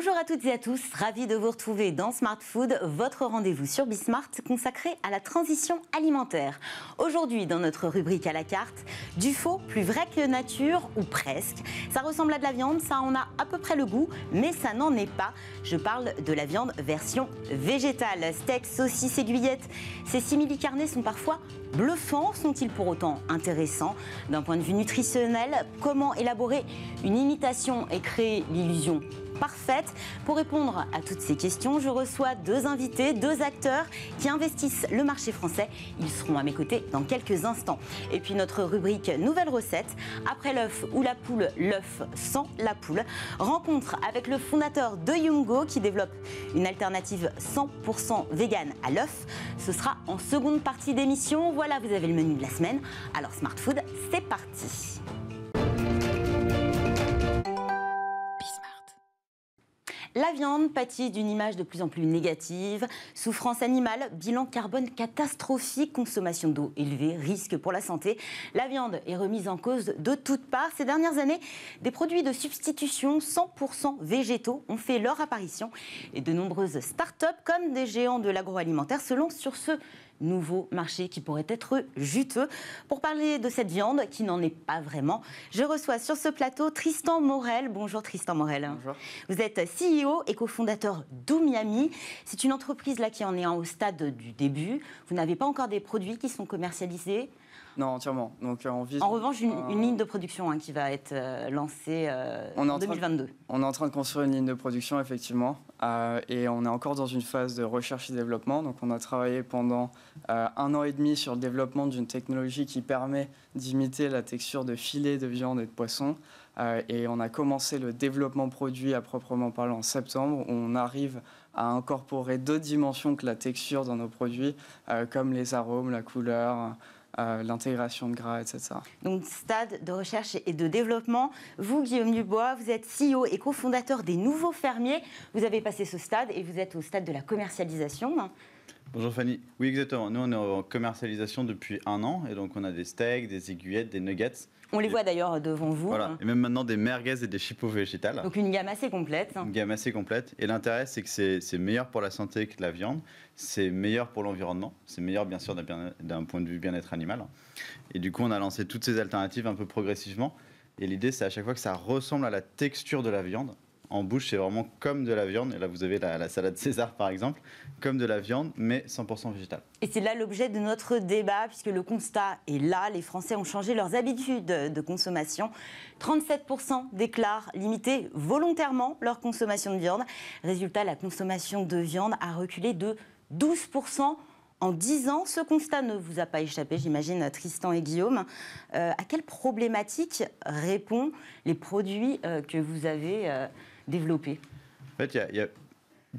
Bonjour à toutes et à tous, ravi de vous retrouver dans Smart Food, votre rendez-vous sur Bismart consacré à la transition alimentaire. Aujourd'hui, dans notre rubrique à la carte, du faux plus vrai que nature ou presque. Ça ressemble à de la viande, ça en a à peu près le goût, mais ça n'en est pas. Je parle de la viande version végétale. Steak, saucisses, aiguillette. ces simili-carnets sont parfois bluffants. Sont-ils pour autant intéressants D'un point de vue nutritionnel, comment élaborer une imitation et créer l'illusion parfaite. Pour répondre à toutes ces questions, je reçois deux invités, deux acteurs qui investissent le marché français. Ils seront à mes côtés dans quelques instants. Et puis notre rubrique Nouvelle recette, après l'œuf ou la poule, l'œuf sans la poule, rencontre avec le fondateur de Yungo qui développe une alternative 100% végane à l'œuf. Ce sera en seconde partie d'émission. Voilà, vous avez le menu de la semaine. Alors Smart Food, c'est parti. La viande pâtit d'une image de plus en plus négative. Souffrance animale, bilan carbone catastrophique, consommation d'eau élevée, risque pour la santé. La viande est remise en cause de toutes parts. Ces dernières années, des produits de substitution 100% végétaux ont fait leur apparition. Et de nombreuses start-up, comme des géants de l'agroalimentaire, se lancent sur ce nouveau marché qui pourrait être juteux. Pour parler de cette viande qui n'en est pas vraiment, je reçois sur ce plateau Tristan Morel. Bonjour Tristan Morel. Vous êtes CEO et cofondateur d'Oumiami. C'est une entreprise là qui en est au stade du début. Vous n'avez pas encore des produits qui sont commercialisés. Non, entièrement. Donc, euh, on en revanche, une, ligne de production hein, qui va être euh, lancée euh, on en, 2022. on est en train de construire une ligne de production, effectivement. et on est encore dans une phase de recherche et développement. Donc, on a travaillé pendant un an et demi sur le développement d'une technologie qui permet d'imiter la texture de filets de viande et de poisson. et on a commencé le développement produit à proprement parler en septembre. Où on arrive à incorporer d'autres dimensions que la texture dans nos produits, comme les arômes, la couleur l'intégration de gras, etc. Donc, stade de recherche et de développement. Vous, Guillaume Dubois, vous êtes CEO et cofondateur des Nouveaux Fermiers. Vous avez passé ce stade et vous êtes au stade de la commercialisation. Bonjour Fanny. Oui, exactement. Nous, on est en commercialisation depuis un an et donc on a des steaks, des aiguillettes, des nuggets on les voit d'ailleurs devant vous. Voilà. Hein. Et même maintenant des merguez et des chipots végétales. Donc une gamme assez complète. Hein. Une gamme assez complète. Et l'intérêt, c'est que c'est meilleur pour la santé que la viande, c'est meilleur pour l'environnement, c'est meilleur bien sûr d'un point de vue bien-être animal. Et du coup, on a lancé toutes ces alternatives un peu progressivement. Et l'idée, c'est à chaque fois que ça ressemble à la texture de la viande, en bouche, c'est vraiment comme de la viande. Et là, vous avez la, salade César, par exemple, comme de la viande, mais 100% végétale. Et c'est là l'objet de notre débat, puisque le constat est là. Les Français ont changé leurs habitudes de consommation. 37% déclarent limiter volontairement leur consommation de viande. Résultat, la consommation de viande a reculé de 12% en 10 ans. Ce constat ne vous a pas échappé, j'imagine, Tristan et Guillaume. Euh, à quelle problématique répondent les produits euh, que vous avez euh, développer En fait, il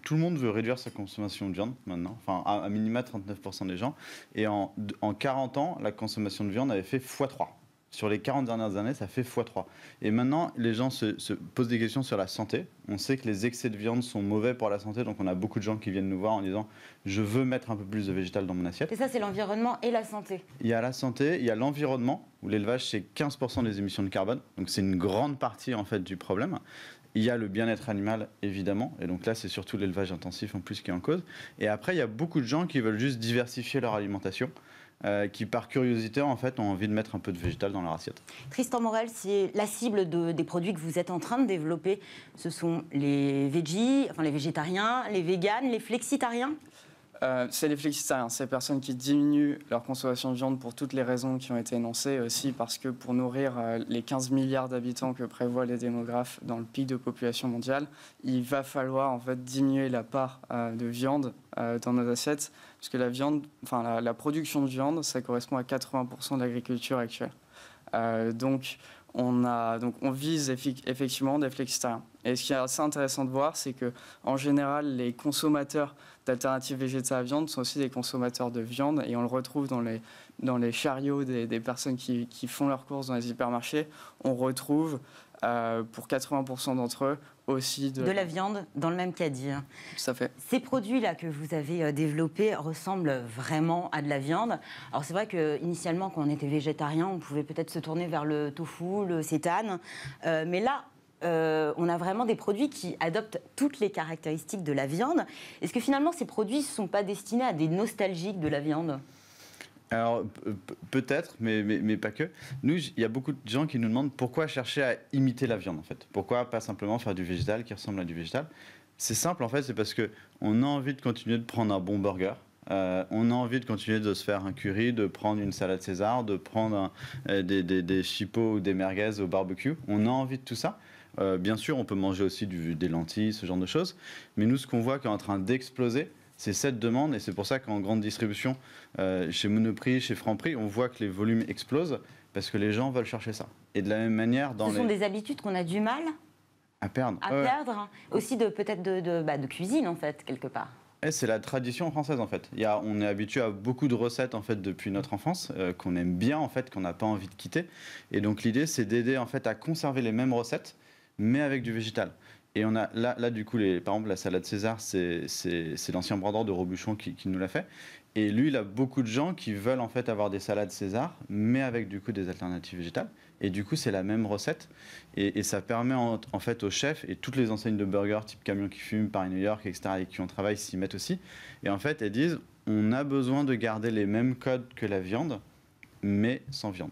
tout le monde veut réduire sa consommation de viande maintenant, enfin à, minima 39% des gens. Et en, 40 ans, la consommation de viande avait fait x3. Sur les 40 dernières années, ça fait x3. Et maintenant, les gens se, se, posent des questions sur la santé. On sait que les excès de viande sont mauvais pour la santé, donc on a beaucoup de gens qui viennent nous voir en disant Je veux mettre un peu plus de végétal dans mon assiette. Et ça, c'est l'environnement et la santé. Il y a la santé, il y a l'environnement, où l'élevage, c'est 15% des émissions de carbone. Donc c'est une grande partie en fait du problème. Il y a le bien-être animal, évidemment, et donc là, c'est surtout l'élevage intensif en plus qui est en cause. Et après, il y a beaucoup de gens qui veulent juste diversifier leur alimentation. Euh, qui par curiosité en fait ont envie de mettre un peu de végétal dans leur assiette. Tristan Morel, si la cible des produits que vous êtes en train de développer. Ce sont les les végétariens, les véganes, les flexitariens euh, c'est les flexitariens, ces personnes qui diminuent leur consommation de viande pour toutes les raisons qui ont été énoncées, aussi parce que pour nourrir euh, les 15 milliards d'habitants que prévoient les démographes dans le pic de population mondiale, il va falloir en fait diminuer la part euh, de viande dans nos assiettes, puisque la viande, enfin la production de viande, ça correspond à 80% de l'agriculture actuelle. donc on, donc on vise effectivement des flexitariens. Et ce qui est assez intéressant de voir, c'est que général, les consommateurs d'alternatives végétales à viande sont aussi des consommateurs de viande, et on le retrouve dans les, chariots des, personnes qui, qui, font leurs courses dans les hypermarchés. On retrouve euh, pour 80% d'entre eux aussi de... de... la viande dans le même caddie. Ça hein. fait. Ces produits-là que vous avez euh, développés ressemblent vraiment à de la viande. Alors c'est vrai que initialement, quand on était végétarien, on pouvait peut-être se tourner vers le tofu, le sétane, euh, mais là. on a vraiment des produits qui adoptent toutes les caractéristiques de la viande. Est-ce que finalement ces produits ne sont pas destinés à des nostalgiques de la viande alors peut-être, mais, mais, pas que. Nous, il y a beaucoup de gens qui nous demandent pourquoi chercher à imiter la viande en fait. Pourquoi pas simplement faire du végétal qui ressemble à du végétal C'est simple en fait, c'est parce qu'on a envie de continuer de prendre un bon burger. Euh, on a envie de continuer de se faire un curry, de prendre une salade César, de prendre euh, des, chipots ou des merguez au barbecue. On a envie de tout ça. Euh, bien sûr, on peut manger aussi des lentilles, ce genre de choses. Mais nous, ce qu'on voit qui est en train d'exploser, c'est cette demande et c'est pour ça qu'en grande distribution, euh, chez Monoprix, chez Franprix, on voit que les volumes explosent parce que les gens veulent chercher ça. Et de la même manière, dans ce sont des habitudes qu'on a du mal à perdre, à perdre, hein. aussi de peut-être bah, de, cuisine en fait quelque part eh, c'est la tradition française en fait. on est habitué à beaucoup de recettes en fait depuis notre enfance euh, qu'on aime bien en fait qu'on n'a pas envie de quitter. Et donc l'idée c'est d'aider en fait à conserver les mêmes recettes mais avec du végétal. Et on a là, du coup, les, par exemple, la salade César, c'est l'ancien brandeur de Robuchon qui, nous l'a fait. Et lui, il a beaucoup de gens qui veulent en fait avoir des salades César, mais avec du coup des alternatives végétales. Et du coup, c'est la même recette. Et, ça permet en, fait aux chefs et toutes les enseignes de burgers, type Camion qui fume, Paris New York, etc., avec qui on travaille, s'y mettent aussi. Et en fait, elles disent on a besoin de garder les mêmes codes que la viande, mais sans viande.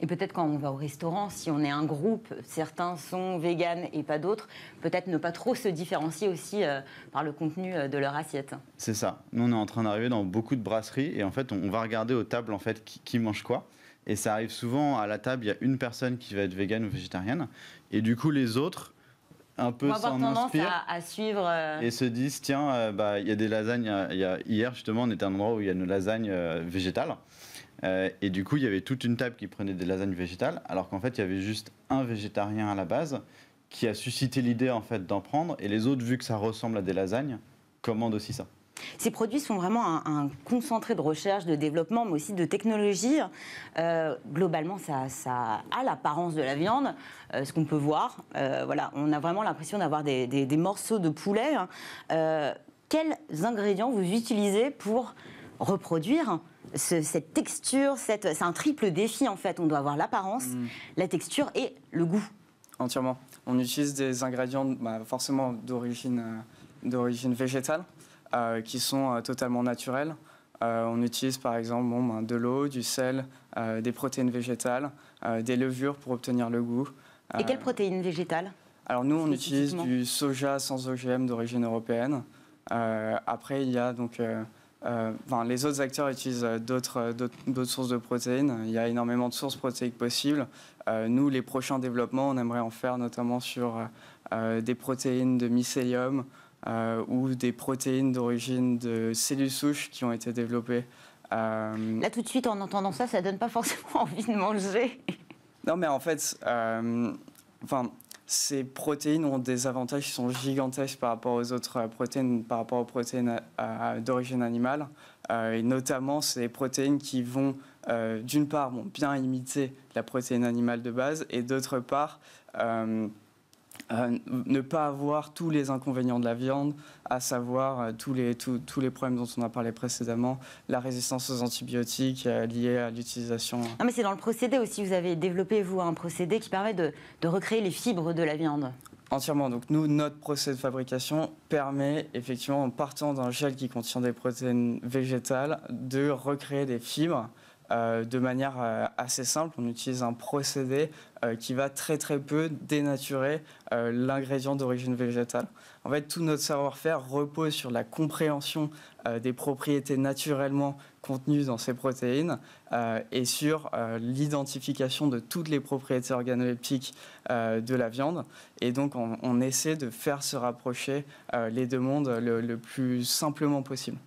Et peut-être quand on va au restaurant, si on est un groupe, certains sont véganes et pas d'autres, peut-être ne pas trop se différencier aussi euh, par le contenu euh, de leur assiette. C'est ça. Nous, on est en train d'arriver dans beaucoup de brasseries et en fait, on va regarder aux tables en fait qui, qui mange quoi. Et ça arrive souvent à la table, il y a une personne qui va être végane ou végétarienne et du coup les autres un peu s'en inspirent à, à suivre euh, et se disent tiens bah, il y a des lasagnes hier justement on était à un endroit où il y a une lasagne végétale euh, et du coup, il y avait toute une table qui prenait des lasagnes végétales, alors qu'en fait, il y avait juste un végétarien à la base qui a suscité l'idée en fait d'en prendre. Et les autres, vu que ça ressemble à des lasagnes, commandent aussi ça. Ces produits sont vraiment un, concentré de recherche, de développement, mais aussi de technologie. Euh, globalement, ça, a l'apparence de la viande, euh, ce qu'on peut voir. voilà, on a vraiment l'impression d'avoir des, morceaux de poulet. Hein. quels ingrédients vous utilisez pour reproduire cette texture, c'est un triple défi en fait. On doit avoir l'apparence, mm. la texture et le goût. Entièrement. On utilise des ingrédients bah, forcément d'origine euh, végétale euh, qui sont euh, totalement naturels. on utilise par exemple ben, de l'eau, du sel, des protéines végétales, des levures pour obtenir le goût. Et quelles protéines végétales Alors nous, on utilise du soja sans OGM d'origine européenne. après, il y a donc euh, les autres acteurs utilisent euh, euh, d'autres sources de protéines. Il y a énormément de sources protéiques possibles. nous, les prochains développements, on aimerait en faire notamment sur des protéines de mycélium ou des protéines d'origine de cellules souches qui ont été développées. Là, tout de suite, en entendant ça, ça donne pas forcément envie de manger. non, mais en fait, enfin ces protéines ont des avantages qui sont gigantesques par rapport aux autres euh, protéines, par rapport aux protéines euh, d'origine animale, euh, et notamment ces protéines qui vont d'une part bon, bien imiter la protéine animale de base et d'autre part ne pas avoir tous les inconvénients de la viande, à savoir euh, tous, les, tous, tous les problèmes dont on a parlé précédemment, la résistance aux antibiotiques euh, liée à l'utilisation. Euh. Non, mais c'est dans le procédé aussi. Vous avez développé, vous, un procédé qui permet de, de recréer les fibres de la viande. Entièrement. Donc nous, notre procédé de fabrication permet effectivement, en partant d'un gel qui contient des protéines végétales, de recréer des fibres euh, de manière euh, assez simple. On utilise un procédé euh, qui va très très peu dénaturer l'ingrédient d'origine végétale. En fait, tout notre savoir-faire repose sur la compréhension des propriétés naturellement contenues dans ces protéines et sur l'identification de toutes les propriétés organoleptiques de la viande. Et donc, on, essaie de faire se rapprocher les deux mondes le plus simplement possible.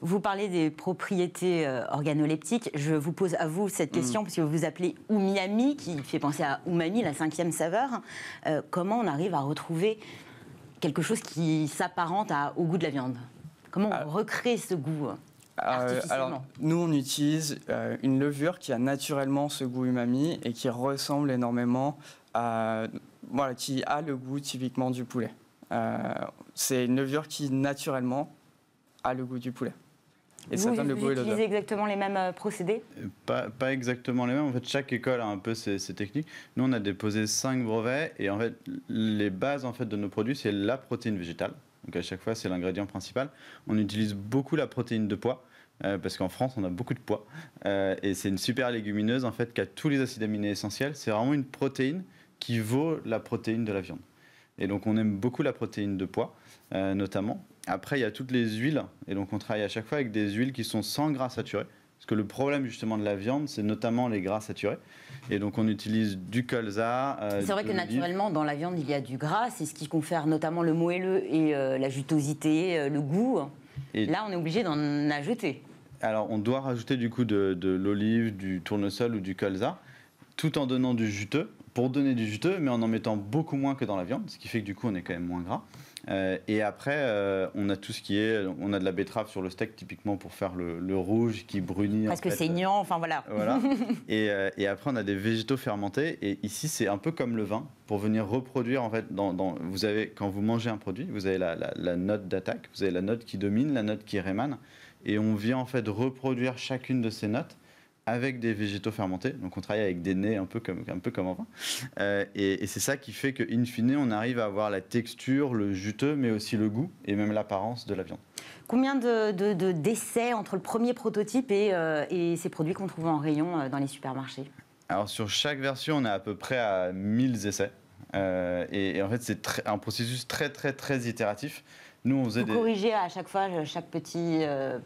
Vous parlez des propriétés euh, organoleptiques. Je vous pose à vous cette mm. question, parce que vous vous appelez Umiami, qui fait penser à umami, la cinquième saveur. Euh, comment on arrive à retrouver quelque chose qui s'apparente au goût de la viande Comment on ah. recrée ce goût euh, alors, nous, on utilise une levure qui a naturellement ce goût umami et qui ressemble énormément à. Voilà, qui a le goût typiquement du poulet. c'est une levure qui, naturellement, à le goût du poulet. Et vous, le goût et utilisez exactement les mêmes euh, procédés euh, pas, exactement les mêmes. En fait, chaque école a un peu ses, techniques. Nous, on a déposé cinq brevets et en fait, les bases en fait, de nos produits, c'est la protéine végétale. Donc à chaque fois, c'est l'ingrédient principal. On utilise beaucoup la protéine de pois. Euh, parce qu'en France, on a beaucoup de pois. et c'est une super légumineuse, en fait, qui a tous les acides aminés essentiels. C'est vraiment une protéine qui vaut la protéine de la viande. Et donc, on aime beaucoup la protéine de pois, notamment. Après, il y a toutes les huiles. Et donc, on travaille à chaque fois avec des huiles qui sont sans gras saturé. Parce que le problème justement de la viande, c'est notamment les gras saturés. Et donc on utilise du colza. Euh, c'est vrai que naturellement, dans la viande, il y a du gras. C'est ce qui confère notamment le moelleux et euh, la jutosité, euh, le goût. Et Là, on est obligé d'en ajouter. Alors on doit rajouter du coup de l'olive, du tournesol ou du colza, tout en donnant du juteux pour donner du juteux, mais en en mettant beaucoup moins que dans la viande, ce qui fait que du coup on est quand même moins gras. Euh, et après, euh, on a tout ce qui est, on a de la betterave sur le steak typiquement pour faire le, rouge qui brunit. Parce que c'est euh, niant enfin voilà. et, et, après, on a des végétaux fermentés. Et ici, c'est un peu comme le vin pour venir reproduire en fait. Dans, vous avez quand vous mangez un produit, vous avez la, la note d'attaque, vous avez la note qui domine, la note qui rémane, et on vient en fait reproduire chacune de ces notes avec des végétaux fermentés. Donc on travaille avec des nez un peu comme, un peu comme en vin. Euh, et, c'est ça qui fait que, fine, on arrive à avoir la texture, le juteux, mais aussi le goût et même l'apparence de la viande. Combien de, entre le premier prototype euh, et, ces produits qu'on trouve en rayon euh, dans les supermarchés Alors sur chaque version, on est à peu près à 1000 essais. et, en fait, c'est un processus très très très itératif nous, on faisait Vous corrigez à chaque fois euh, chaque petit euh,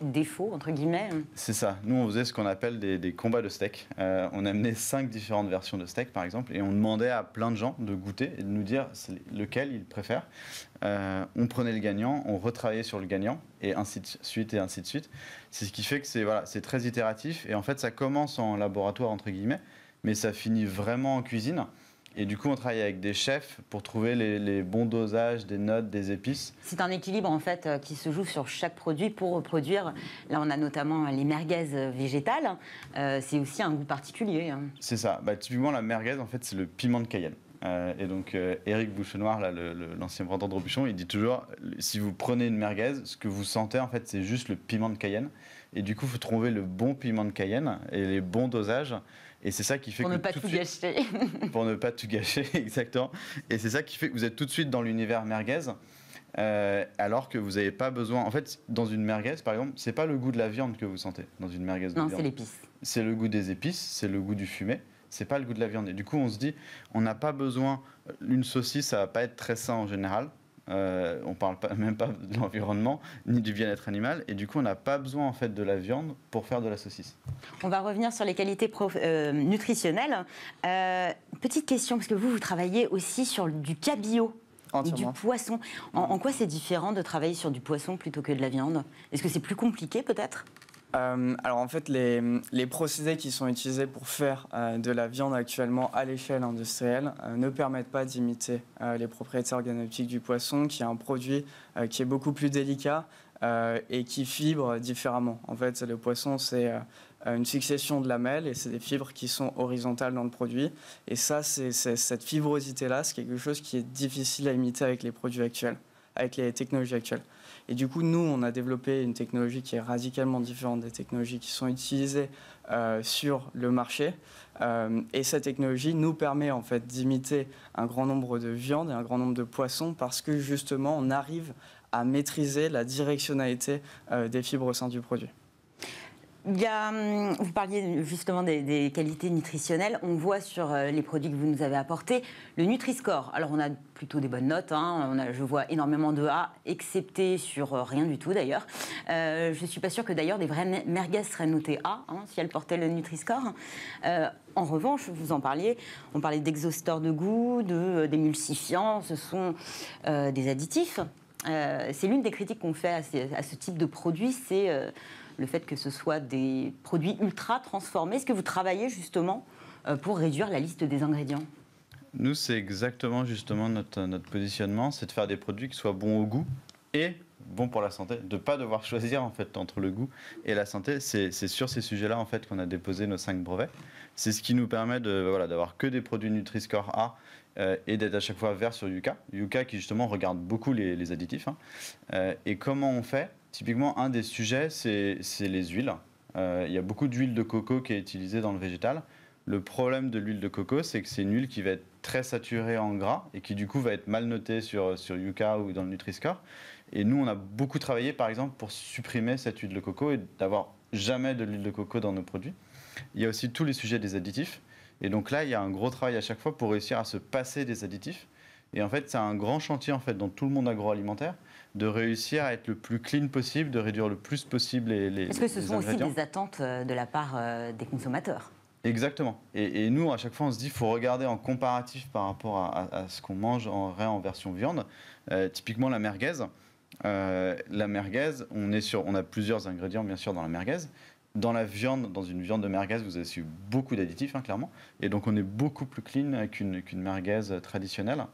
défaut, entre guillemets. Hein. C'est ça. Nous, on faisait ce qu'on appelle des, combats de steak. Euh, on amenait cinq différentes versions de steak, par exemple, et on demandait à plein de gens de goûter et de nous dire lequel ils préfèrent. on prenait le gagnant, on retravaillait sur le gagnant, et ainsi de suite, et ainsi de suite. C'est ce qui fait que c'est voilà, très itératif, et en fait, ça commence en laboratoire, entre guillemets, mais ça finit vraiment en cuisine. Et du coup, on travaille avec des chefs pour trouver les, bons dosages des notes, des épices. C'est un équilibre en fait euh, qui se joue sur chaque produit pour reproduire. Là, on a notamment euh, les merguez euh, végétales. c'est aussi un goût particulier. Hein. C'est ça. Bah, typiquement, la merguez, en fait, c'est le piment de Cayenne. et donc, euh, Eric Bouchenoir, l'ancien vendeur de Robuchon, il dit toujours si vous prenez une merguez, ce que vous sentez, en fait, c'est juste le piment de Cayenne. Et du coup, il faut trouver le bon piment de Cayenne et les bons dosages et c'est ça qui fait pour que. ne pas tout, gâcher. pour ne pas tout gâcher, exactement. Et c'est ça qui fait que vous êtes tout de suite dans l'univers merguez. Euh, alors que vous n'avez pas besoin. En fait, dans une merguez, par exemple, c'est pas le goût de la viande que vous sentez dans une merguez. De non, c'est l'épice. C'est le goût des épices, c'est le goût du fumet. C'est pas le goût de la viande. Et du coup, on se dit, on n'a pas besoin. Une saucisse, ça va pas être très sain en général. Euh, on ne parle même pas de l'environnement ni du bien-être animal, et du coup on n'a pas besoin en fait de la viande pour faire de la saucisse. On va revenir sur les qualités euh, nutritionnelles. Euh, petite question, parce que vous vous travaillez aussi sur du cabillaud. Du poisson. en quoi c'est différent de travailler sur du poisson plutôt que de la viande Est-ce que c'est plus compliqué peut-être euh, alors en fait, les, procédés qui sont utilisés pour faire euh, de la viande actuellement à l'échelle industrielle euh, ne permettent pas d'imiter les propriétés organoptiques du poisson, qui est un produit qui est beaucoup plus délicat et qui fibre différemment. En fait, le poisson, c'est une succession de lamelles et c'est des fibres qui sont horizontales dans le produit. Et ça, c'est cette fibrosité-là, c'est quelque chose qui est difficile à imiter avec les produits actuels, avec les technologies actuelles. Et du coup, nous, on a développé une technologie qui est radicalement différente des technologies qui sont utilisées euh, sur le marché. Euh, et cette technologie nous permet en fait d'imiter un grand nombre de viandes et un grand nombre de poissons parce que justement, on arrive à maîtriser la directionnalité euh, des fibres au sein du produit. Hum, vous parliez justement des, qualités nutritionnelles. On voit sur euh, les produits que vous nous avez apportés le Nutri-Score. Alors on a plutôt des bonnes notes. Hein. je vois énormément de A, excepté sur euh, rien du tout d'ailleurs. Euh, je ne suis pas sûre que d'ailleurs des vraies merguez seraient notées A hein, si elles portaient le Nutri-Score. en revanche, vous en parliez, on parlait d'exhausteurs de goût, de d'émulsifiants, ce sont des additifs euh, c'est l'une des critiques qu'on fait à, ce type de produit, c'est euh, le fait que ce soit des produits ultra transformés. Est-ce que vous travaillez justement euh, pour réduire la liste des ingrédients Nous, c'est exactement justement notre, positionnement, c'est de faire des produits qui soient bons au goût et bons pour la santé, de ne pas devoir choisir en fait entre le goût et la santé. C'est sur ces sujets-là en fait qu'on a déposé nos cinq brevets. C'est ce qui nous permet de voilà d'avoir que des produits Nutri-Score A euh, et d'être à chaque fois vert sur Yuka. Yuka qui justement regarde beaucoup les, additifs. Hein. Euh, et comment on fait Typiquement, un des sujets, c'est les huiles. Euh, il y a beaucoup d'huile de coco qui est utilisée dans le végétal. Le problème de l'huile de coco, c'est que c'est une huile qui va être très saturée en gras et qui du coup va être mal notée sur, sur Yuka ou dans le Nutri-Score. Et nous, on a beaucoup travaillé par exemple pour supprimer cette huile de coco et d'avoir jamais de l'huile de coco dans nos produits. Il y a aussi tous les sujets des additifs. Et donc là, il y a un gros travail à chaque fois pour réussir à se passer des additifs. Et en fait, c'est un grand chantier en fait dans tout le monde agroalimentaire de réussir à être le plus clean possible, de réduire le plus possible les. les Est-ce que ce sont aussi des attentes euh, de la part euh, des consommateurs Exactement. Et, nous, à chaque fois, on se dit qu'il faut regarder en comparatif par rapport à, ce qu'on mange en vrai en version viande. Euh, typiquement, la merguez. la merguez, on, est sur, on a plusieurs ingrédients bien sûr dans la merguez, dans la viande, dans une viande de merguez, vous avez beaucoup d'additifs, hein, clairement. Et donc, on est beaucoup plus clean qu'une merguez traditionnelle.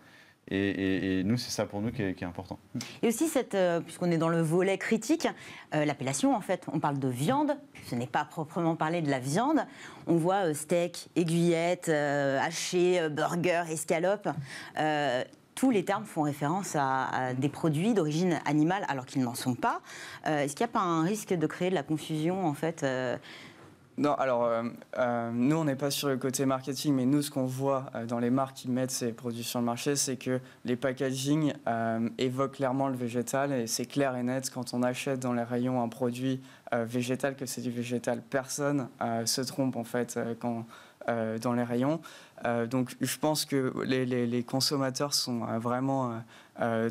Et, nous, c'est ça pour nous qui est, important. Et aussi, cette, euh, puisqu'on est dans le volet critique, euh, l'appellation, en fait, on parle de viande, ce n'est pas proprement parler de la viande. On voit euh, steak, aiguillette, haché, burger, escalope tous les termes font référence à, des produits d'origine animale alors qu'ils n'en sont pas. Euh, est-ce qu'il n'y a pas un risque de créer de la confusion en fait euh non, alors euh, nous on n'est pas sur le côté marketing, mais nous ce qu'on voit dans les marques qui mettent ces produits sur le marché, c'est que les packaging évoquent clairement le végétal et c'est clair et net quand on achète dans les rayons un produit végétal que c'est du végétal. Personne se trompe en fait quand euh, dans les rayons. Euh, donc je pense que les, consommateurs sont euh, vraiment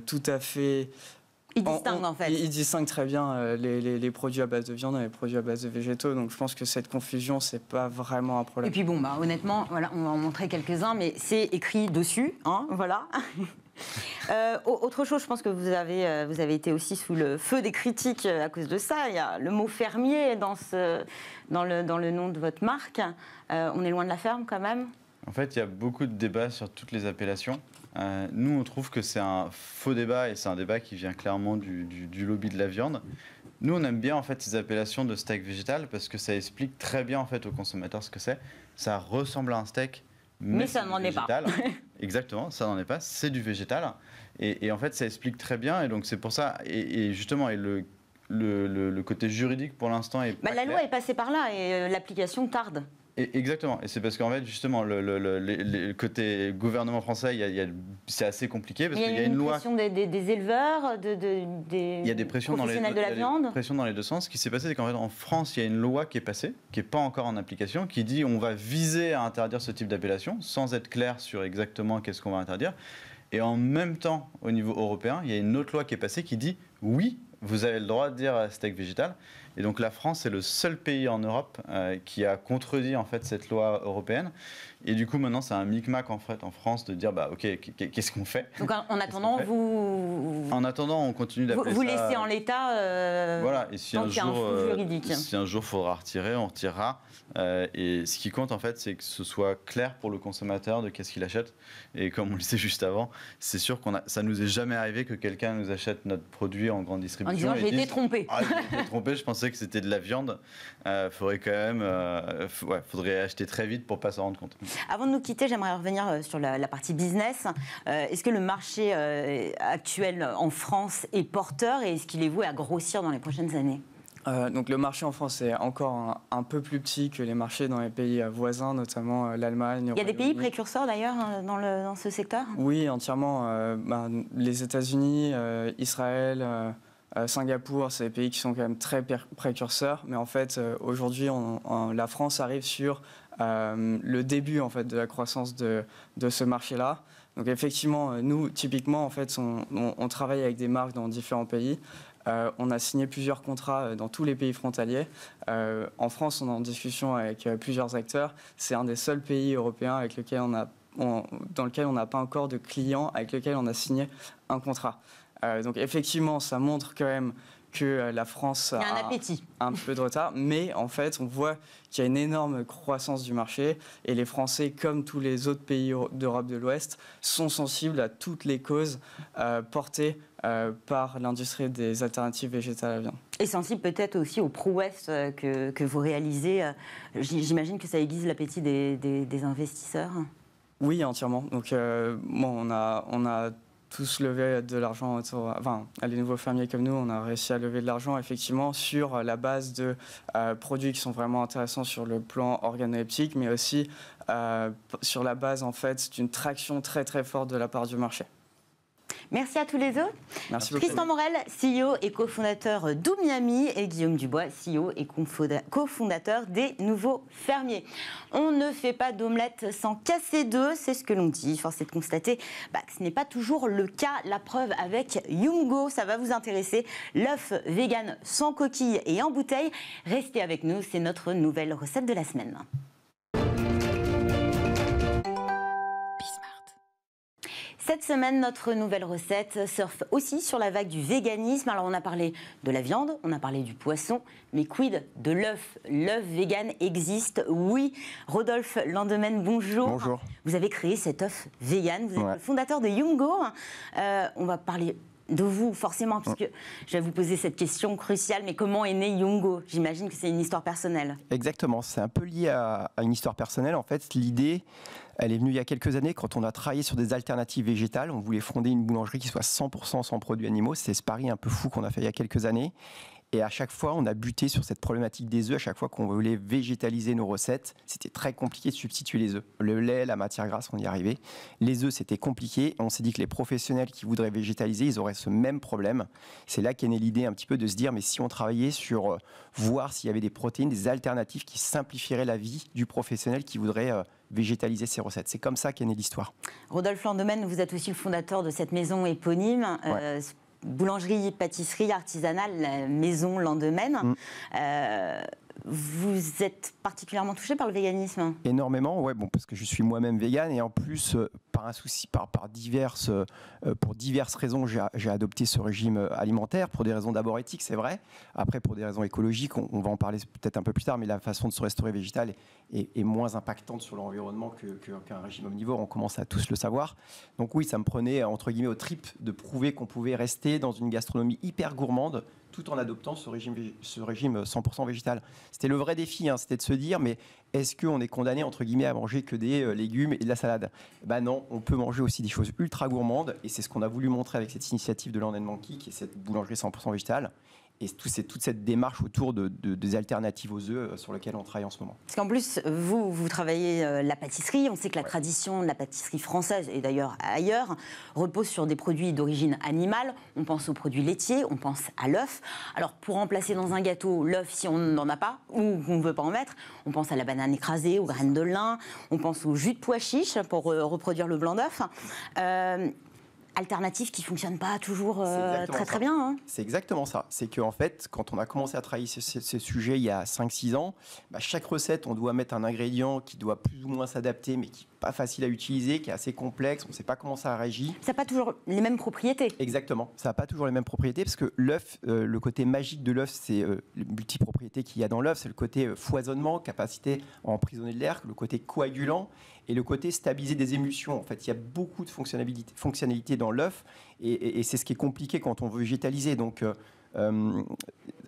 tout à fait... Ils distinguent en fait. Ils distinguent très bien les, les, produits à base de viande et les produits à base de végétaux. Donc je pense que cette confusion, c'est pas vraiment un problème. Et puis bon, bah, honnêtement, voilà, on va en montrer quelques-uns, mais c'est écrit dessus. Hein, voilà. Euh, autre chose, je pense que vous avez, euh, vous avez été aussi sous le feu des critiques euh, à cause de ça. Il y a le mot fermier dans, ce, dans, le, dans le nom de votre marque. on est loin de la ferme quand même En fait, il y a beaucoup de débats sur toutes les appellations. nous, on trouve que c'est un faux débat et c'est un débat qui vient clairement du, lobby de la viande. Nous, on aime bien en fait ces appellations de steak végétal parce que ça explique très bien en fait aux consommateurs ce que c'est. Ça ressemble à un steak, mais, mais ça n'en est pas. Exactement, ça n'en est pas, c'est du végétal. Et, en fait, ça explique très bien, et donc c'est pour ça, et, justement, le, côté juridique pour l'instant est... Bah, la loi est passée par là, et euh, l'application tarde. Exactement, et c'est parce qu'en fait, justement, le, côté gouvernement français, c'est assez compliqué parce qu'il y, a une, une loi. pression des, des, des éleveurs, de, de, des. Il y a des pressions dans les. De la viande. pressions dans les deux sens. Ce qui s'est passé, c'est qu'en fait, en France, il y a une loi qui est passée, qui n'est pas encore en application, qui dit on va viser à interdire ce type d'appellation, sans être clair sur exactement qu'est-ce qu'on va interdire. Et en même temps, au niveau européen, il y a une autre loi qui est passée qui dit oui, vous avez le droit de dire steak végétal. Et donc la France est le seul pays en Europe euh, qui a contredit en fait cette loi européenne. Et du coup, maintenant, c'est un micmac en fait en France de dire bah ok, qu'est-ce qu'on fait Donc en attendant, vous en attendant, on continue d'appeler vous, Vous laissez en l'état. Euh, voilà. Et si un jour, euh, juridique. si un jour faudra retirer, on retirera. Euh, et ce qui compte en fait, c'est que ce soit clair pour le consommateur de qu'est-ce qu'il achète. Et comme on le disait juste avant, c'est sûr qu'on a, ça nous est jamais arrivé que quelqu'un nous achète notre produit en grande distribution. En disant ah, j'ai été trompé. j'ai été trompé. Je pensais que c'était de la viande. Euh, faudrait quand même, ouais, faudrait acheter très vite pour pas s'en rendre compte. Euh, avant de nous quitter, j'aimerais revenir euh, sur la, partie business. Euh, est-ce que le marché actuel en France est porteur et est-ce qu'il est voué à grossir dans les prochaines années donc le marché en France est encore un, peu plus petit que les marchés dans les pays voisins, notamment l'Allemagne. Il y a des pays précurseurs d'ailleurs hein, dans, ce secteur Oui, entièrement. Ben, les États-Unis, Israël. Euh, Singapour, c'est des pays qui sont quand même très précurseurs, mais en fait, euh, aujourd'hui, la France arrive sur euh, le début en fait, de la croissance de, ce marché-là. Donc effectivement, nous, typiquement, en fait, on, travaille avec des marques dans différents pays. on a signé plusieurs contrats dans tous les pays frontaliers. en France, on est en discussion avec plusieurs acteurs. C'est un des seuls pays européens avec lequel on a, dans lequel on n'a pas encore de clients avec lequel on a signé un contrat. Euh, donc effectivement, ça montre quand même que euh, la France a, un, peu de retard, mais en fait, on voit qu'il y a une énorme croissance du marché et les Français, comme tous les autres pays d'Europe de l'Ouest, sont sensibles à toutes les causes euh, portées par l'industrie des alternatives végétales à viande. Et sensible peut-être aussi aux prouesses que, vous réalisez. J'imagine que ça aiguise l'appétit des, investisseurs. Oui, entièrement. Donc, euh, on a, on a tous lever de l'argent autour, enfin, à les nouveaux fermiers comme nous, on a réussi à lever de l'argent effectivement sur euh, la base de euh, produits qui sont vraiment intéressants sur le plan organoleptique, mais aussi euh, sur la base en fait d'une traction très très forte de la part du marché. Merci à tous les deux. Merci Tristan Morel, CEO et cofondateur d'Oumiami et Guillaume Dubois, CEO et cofondateur des Nouveaux Fermiers. On ne fait pas d'omelette sans casser deux, c'est ce que l'on dit. Force est de constater bah, que ce n'est pas toujours le cas. La preuve avec Yumgo, ça va vous intéresser. L'œuf vegan sans coquille et en bouteille. Restez avec nous, c'est notre nouvelle recette de la semaine. Cette semaine, notre nouvelle recette surfe aussi sur la vague du véganisme. Alors, on a parlé de la viande, on a parlé du poisson, mais quid de l'œuf L'œuf vegan existe, oui. Rodolphe Landemaine, bonjour. Bonjour. Vous avez créé cet œuf vegan. Vous êtes le fondateur de Yumgo. Euh, on va parler de vous, forcément, puisque je vais vous poser cette question cruciale, mais comment est né Yungo J'imagine que c'est une histoire personnelle. Exactement, c'est un peu lié à, à une histoire personnelle. En fait, l'idée, elle est venue il y a quelques années quand on a travaillé sur des alternatives végétales. On voulait fonder une boulangerie qui soit 100% sans produits animaux. C'est ce pari un peu fou qu'on a fait il y a quelques années. Et à chaque fois, on a buté sur cette problématique des œufs. À chaque fois qu'on voulait végétaliser nos recettes, c'était très compliqué de substituer les œufs. Le lait, la matière grasse, on y arrivait. Les œufs, c'était compliqué. On s'est dit que les professionnels qui voudraient végétaliser, ils auraient ce même problème. C'est là qu'est née l'idée un petit peu de se dire, mais si on travaillait sur euh, voir s'il y avait des protéines, des alternatives qui simplifieraient la vie du professionnel qui voudrait euh, végétaliser ses recettes. C'est comme ça qu'est née l'histoire. Rodolphe Landemaine, vous êtes aussi le fondateur de cette maison éponyme. Euh, boulangerie, pâtisserie artisanale, maison, lendemain. Mm. Euh, vous êtes particulièrement touché par le véganisme Énormément, ouais, bon, parce que je suis moi-même végane et en plus, euh, par un souci, par, par diverses, euh, pour diverses raisons, j'ai adopté ce régime euh, alimentaire, pour des raisons d'abord éthiques, c'est vrai, après pour des raisons écologiques, on, va en parler peut-être un peu plus tard, mais la façon de se restaurer végétal est, moins impactante sur l'environnement qu'un que, régime omnivore, on commence à tous le savoir. Donc oui, ça me prenait, entre guillemets, au tripes de prouver qu'on pouvait rester dans une gastronomie hyper gourmande, tout en adoptant ce régime, ce régime 100% euh, végétal. C'était le vrai défi, hein, c'était de se dire, mais est-ce qu'on est condamné, entre guillemets, à manger que des euh, légumes et de la salade Ben non, on peut manger aussi des choses ultra gourmandes, et c'est ce qu'on a voulu montrer avec cette initiative de qui, qui est cette boulangerie 100% végétale et tout, c'est toute cette démarche autour de, des alternatives aux œufs euh, sur lesquelles on travaille en ce moment. Parce qu'en plus, vous, vous travaillez euh, la pâtisserie. On sait que la tradition de la pâtisserie française, et d'ailleurs ailleurs, repose sur des produits d'origine animale. On pense aux produits laitiers, on pense à l'œuf. Alors, pour remplacer dans un gâteau l'œuf, si on n'en a pas ou qu'on ne veut pas en mettre, on pense à la banane écrasée, aux graines de lin, on pense au jus de pois chiche pour euh, reproduire le blanc d'œuf. Euh, alternatifs qui fonctionnent pas toujours euh, très très bien. Hein. C'est exactement ça. C'est qu'en en fait, quand on a commencé à travailler ce, ce, sujet il y a 5-6 ans, bah, chaque recette, on doit mettre un ingrédient qui doit plus ou moins s'adapter, mais qui n'est pas facile à utiliser, qui est assez complexe, on ne sait pas comment ça réagit. Ça n'a pas toujours les mêmes propriétés. Exactement. Ça n'a pas toujours les mêmes propriétés, parce que l'œuf, euh, le côté magique de l'œuf, c'est euh, les multipropriétés qu'il y a dans l'œuf, c'est le côté euh, foisonnement, capacité à emprisonner de l'air, le côté coagulant et le côté stabiliser des émulsions. En fait, il y a beaucoup de fonctionnalités dans l'œuf et, c'est ce qui est compliqué quand on veut végétaliser. Donc, euh, euh,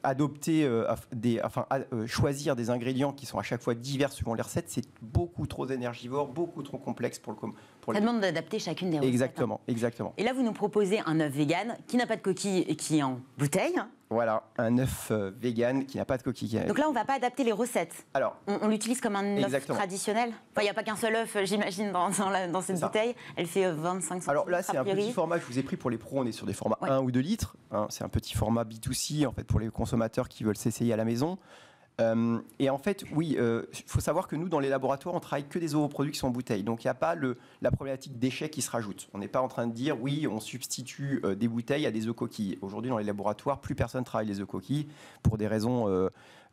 adopter euh, des, enfin, choisir des ingrédients qui sont à chaque fois divers selon les recettes, c'est beaucoup trop énergivore, beaucoup trop complexe pour le pour Ça demande d'adapter chacune des recettes. Hein. Exactement, exactement. Et là, vous nous proposez un œuf vegan qui n'a pas de coquille et qui est en bouteille. Hein. Voilà, un œuf euh, vegan qui n'a pas de coquille. Donc là, on ne va pas adapter les recettes. Alors, on, l'utilise comme un œuf traditionnel. Il n'y a pas qu'un seul œuf, euh, j'imagine, dans, dans, cette bouteille. Elle fait 25 euh, centimes. Alors là, c'est un petit format je vous ai pris pour les pros. On est sur des formats 1 ou 2 litres. Hein. c'est un petit format B2C en fait pour les consommateurs qui veulent s'essayer à la maison. Euh, et en fait, oui, il euh, faut savoir que nous, dans les laboratoires, on travaille que des ovoproduits qui sont en bouteille. Donc, il n'y a pas le, la problématique déchets qui se rajoute. On n'est pas en train de dire, oui, on substitue euh, des bouteilles à des œufs coquilles. Aujourd'hui, dans les laboratoires, plus personne travaille les œufs coquilles pour des raisons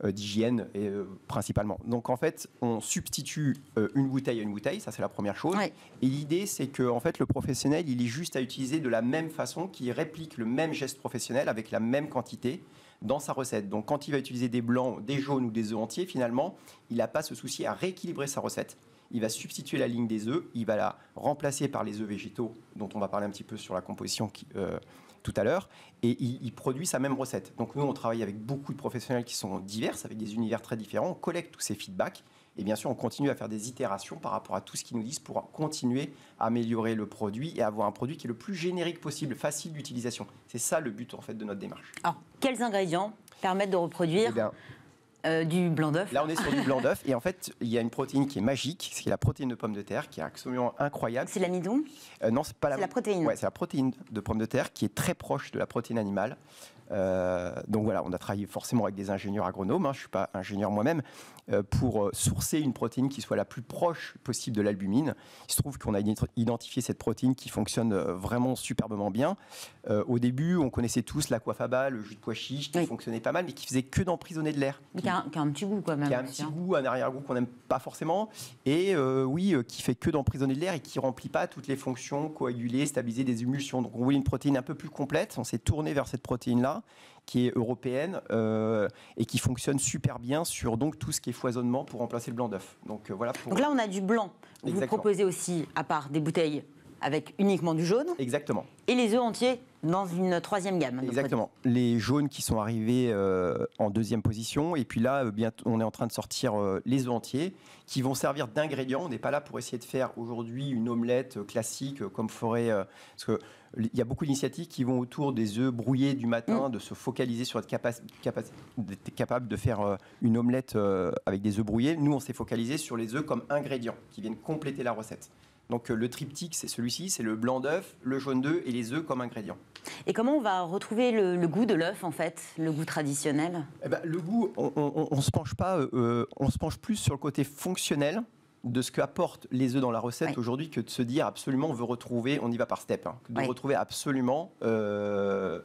euh, d'hygiène et euh, principalement. Donc en fait, on substitue euh, une bouteille à une bouteille, ça c'est la première chose. Et l'idée c'est que en fait le professionnel, il est juste à utiliser de la même façon, qu'il réplique le même geste professionnel avec la même quantité dans sa recette. Donc quand il va utiliser des blancs, des jaunes ou des œufs entiers, finalement, il n'a pas ce souci à rééquilibrer sa recette. Il va substituer la ligne des œufs, il va la remplacer par les œufs végétaux, dont on va parler un petit peu sur la composition qui, tout à l'heure, et il, produit sa même recette. Donc nous, on travaille avec beaucoup de professionnels qui sont divers, avec des univers très différents, on collecte tous ces feedbacks, et bien sûr, on continue à faire des itérations par rapport à tout ce qu'ils nous disent pour continuer à améliorer le produit et avoir un produit qui est le plus générique possible, facile d'utilisation. C'est ça le but en fait de notre démarche. Alors, quels ingrédients permettent de reproduire eh euh, du blanc d'œuf. Là, on est sur du blanc d'œuf. Et en fait, il y a une protéine qui est magique, c'est la protéine de pomme de terre, qui est absolument incroyable. C'est l'amidon euh, Non, c'est pas la... protéine. Ouais, c'est la protéine de pomme de terre qui est très proche de la protéine animale. Euh, donc voilà, on a travaillé forcément avec des ingénieurs agronomes. Hein. je ne suis pas ingénieur moi-même, euh, pour euh, sourcer une protéine qui soit la plus proche possible de l'albumine. Il se trouve qu'on a identifié cette protéine qui fonctionne euh, vraiment superbement bien. au début, on connaissait tous l'aquafaba, le jus de pois chiche, qui fonctionnait pas mal, mais qui faisait que d'emprisonner de l'air. qui a, un petit goût quand même. Qui a un petit hein. goût, un arrière-goût qu'on n'aime pas forcément. Et oui, qui fait que d'emprisonner de l'air et qui remplit pas toutes les fonctions coaguler, stabiliser des émulsions. Donc on voulait une protéine un peu plus complète. On s'est tourné vers cette protéine-là qui est européenne euh, et qui fonctionne super bien sur donc tout ce qui est foisonnement pour remplacer le blanc d'œuf. Donc euh, voilà. là, on a du blanc. Vous proposez aussi, à part des bouteilles avec uniquement du jaune. Exactement. Et les œufs entiers dans une troisième gamme. Exactement. Les jaunes qui sont arrivés euh, en deuxième position. Et puis là, euh, on est en train de sortir euh, les œufs entiers qui vont servir d'ingrédients. On n'est pas là pour essayer de faire aujourd'hui une omelette classique comme forêt. parce que il y a beaucoup d'initiatives qui vont autour des œufs brouillés du matin, mmh. de se focaliser sur être capable de faire une omelette avec des œufs brouillés. Nous, on s'est focalisé sur les œufs comme ingrédients qui viennent compléter la recette. Donc euh, le triptyque, c'est celui-ci, c'est le blanc d'œuf, le jaune d'œuf et les œufs comme ingrédients. Et comment on va retrouver le, goût de l'œuf en fait, le goût traditionnel eh ben, Le goût, on, se penche pas, euh, euh, on se penche plus sur le côté fonctionnel de ce qu'apportent les œufs dans la recette aujourd'hui que de se dire absolument on veut retrouver, on y va par step, hein, de retrouver absolument le,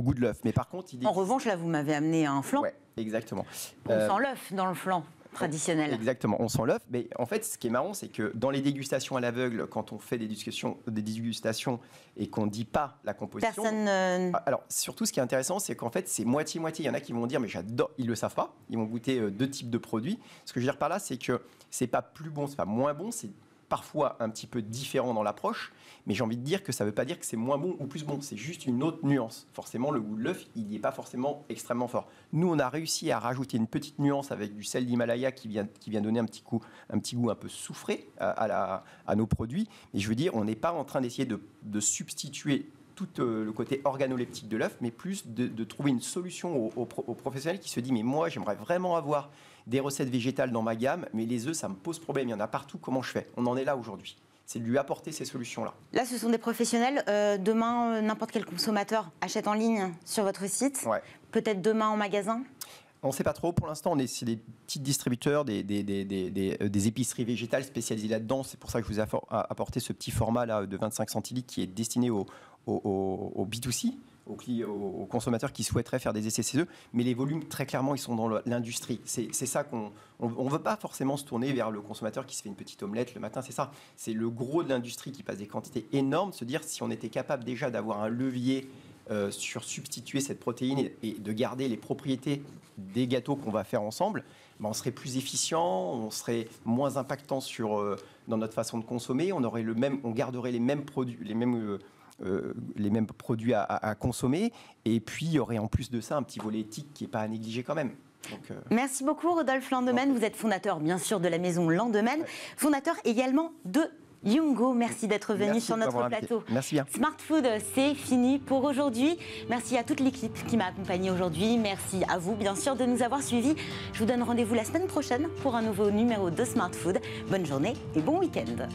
goût de l'œuf. Mais par contre, il En revanche, là, vous m'avez amené à un flan. exactement. On sent l'œuf dans le flan traditionnel. Exactement, on sent l'œuf. Mais en fait, ce qui est marrant, c'est que dans les dégustations à l'aveugle, quand on fait des des dégustations et qu'on ne dit pas la composition. Euh, ah, alors, surtout, ce qui est intéressant, c'est qu'en fait, c'est moitié-moitié. Il y en a qui vont dire, mais j'adore, ils ne le savent pas. Ils vont goûter euh, deux types de produits. Ce que je veux dire par là, c'est que c'est pas plus bon, c'est pas moins bon, c'est parfois un petit peu différent dans l'approche, mais j'ai envie de dire que ça ne veut pas dire que c'est moins bon ou plus bon, c'est juste une autre nuance. Forcément, le goût de l'œuf, il n'y est pas forcément extrêmement fort. Nous, on a réussi à rajouter une petite nuance avec du sel d'Himalaya qui vient, qui vient donner un petit, coup, un petit goût un peu souffré euh, à, nos produits, mais je veux dire, on n'est pas en train d'essayer de, substituer tout euh, le côté organoleptique de l'œuf, mais plus de, trouver une solution aux professionnels qui se dit mais moi j'aimerais vraiment avoir des recettes végétales dans ma gamme, mais les œufs, ça me pose problème. Il y en a partout. Comment je fais On en est là aujourd'hui. C'est de lui apporter ces solutions-là. Là, ce sont des professionnels. Euh, demain, euh, n'importe quel consommateur achète en ligne sur votre site. Peut-être demain en magasin on ne sait pas trop. Pour l'instant, on est des petits distributeurs, euh, des, épiceries végétales spécialisées là-dedans. C'est pour ça que je vous ai apporté ce petit format là de 25 centilitres qui est destiné au, au, au B2C aux, aux, consommateurs qui souhaiteraient faire des essais mais les volumes, très clairement, ils sont dans l'industrie. C'est ça qu'on ne veut pas forcément se tourner vers le consommateur qui se fait une petite omelette le matin, c'est ça. C'est le gros de l'industrie qui passe des quantités énormes, se dire si on était capable déjà d'avoir un levier euh, sur substituer cette protéine et, de garder les propriétés des gâteaux qu'on va faire ensemble, ben, on serait plus efficient, on serait moins impactant sur, euh, dans notre façon de consommer, on, aurait le même, on garderait les mêmes produits, les mêmes... Euh, euh, les mêmes produits à, consommer. Et puis, il y aurait en plus de ça un petit volet éthique qui n'est pas à négliger quand même. Euh, merci beaucoup, Rodolphe Landemaine. Vous êtes fondateur, bien sûr, de la maison Landemaine, fondateur également de Yungo, merci d'être venu sur notre plateau. Merci Smart Food, c'est fini pour aujourd'hui. Merci à toute l'équipe qui m'a accompagné aujourd'hui. Merci à vous, bien sûr, de nous avoir suivis. Je vous donne rendez-vous la semaine prochaine pour un nouveau numéro de Smart Food. Bonne journée et bon week-end.